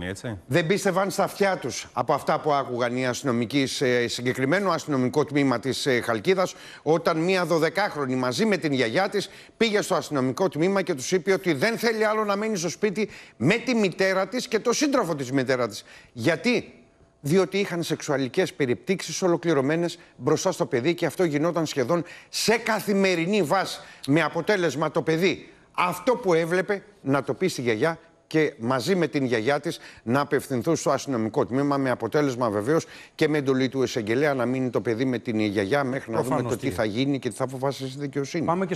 έτσι. Δεν πίστευαν στα αυτιά τους από αυτά που άκουγαν οι αστυνομικοί σε συγκεκριμένο αστυνομικό τμήμα της ε, Χαλκίδας, όταν μία 12χρονη μαζί με την γιαγιά της πήγε στο αστυνομικό τμήμα και τους είπε ότι δεν θέλει άλλο να μένει στο σπίτι με τη μητέρα της και το σύντροφο της μητέρα της. Γιατί διότι είχαν σεξουαλικές περιπτύξεις ολοκληρωμένες μπροστά στο παιδί και αυτό γινόταν σχεδόν σε καθημερινή βάση με αποτέλεσμα το παιδί αυτό που έβλεπε να το πει στη γιαγιά και μαζί με την γιαγιά της να απευθυνθούν στο αστυνομικό τμήμα. Με αποτέλεσμα βεβαίως και με εντολή του εισαγγελέα να μείνει το παιδί με την γιαγιά μέχρι να δούμε το τι θα γίνει και τι θα αποφασίσει η δικαιοσύνη.